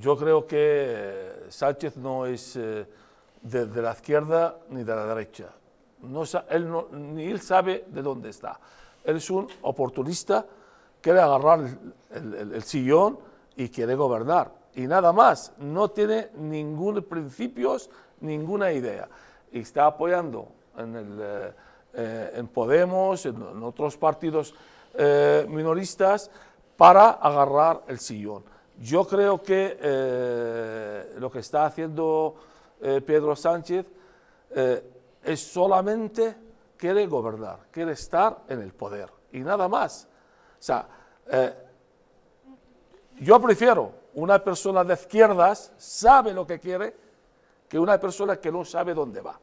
Yo creo que eh, Sánchez no es eh, de, la izquierda ni de la derecha. No, él no, ni él sabe de dónde está. Él es un oportunista, quiere agarrar el, sillón y quiere gobernar. Y nada más, no tiene ningún principio, ninguna idea. Y está apoyando en, el, eh, en Podemos, en, otros partidos minoristas, para agarrar el sillón. Yo creo que eh, lo que está haciendo eh, Pedro Sánchez eh, es solamente quiere gobernar, quiere estar en el poder y nada más. O sea, yo prefiero una persona de izquierdas, sabe lo que quiere, que una persona que no sabe dónde va.